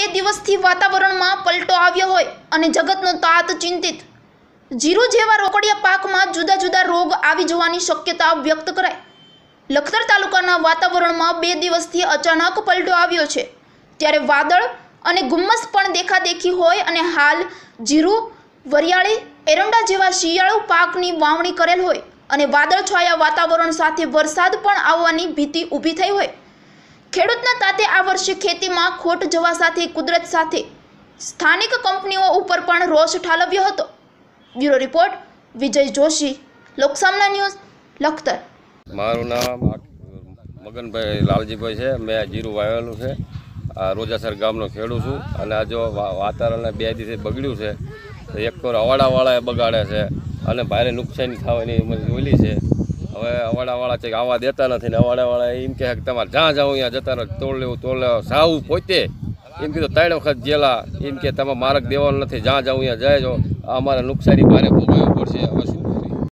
બે દિવસથી વાતાવરણમાં પલટો આવ્યો હોય અને જગતનો તાત ચિંતિત જીરું જેવા રોકડિયા પાકમાં જુદા જુદા રોગ આવી જવાની શક્યતા વ્યક્ત કરાય લખતર તાલુકાના વાતાવરણમાં બે દિવસથી અચાનક પલટો આવ્યો છે ત્યારે વાદળ અને ગુમ્મસ પણ દેખાદેખી હોય અને હાલ જીરું વરિયાળી એરંડા જેવા શિયાળુ પાકની વાવણી કરેલ હોય અને વાદળછાયા વાતાવરણ સાથે વરસાદ પણ આવવાની ભીતિ ઊભી થઈ હોય ખેડૂતના તાતે આ વર્ષે ખેતીમાં ખોટ જવા સાથે કુદરત સાથે સ્થાનિક કંપનીઓ ઉપર પણ રોષ ઠાલવ્યો હતો bureau report Vijay Joshi Loksamna news Lakhtar મારું નામ મગનભાઈ લાલજીભાઈ છે મેં જીરું વાવેલું છે રોજાસર ગામનો ખેડૂત છું અને આ જો વાતાવરણને બે દિવસે બગડ્યું છે એક કોર રવાડાવાળાએ બગાડે છે અને ભારે નુકસાની થવાની ઓલી છે હવે અવાડાવાળા છે આવવા દેતા નથી ને અવાડાવાળા એમ કે તમારે જ્યાં જાઉં અહીંયા જતા રહો તોડ લેવું તોડ લેવું સાવ પોતે એમ કીધું ત્રણ વખત જેલા એમ કે તમે માર્ગ દેવાનો નથી જ્યાં જાઉં અહીંયા જાય જો અમારે નુકસાની ભારે ભોગવવું પડશે હવે શું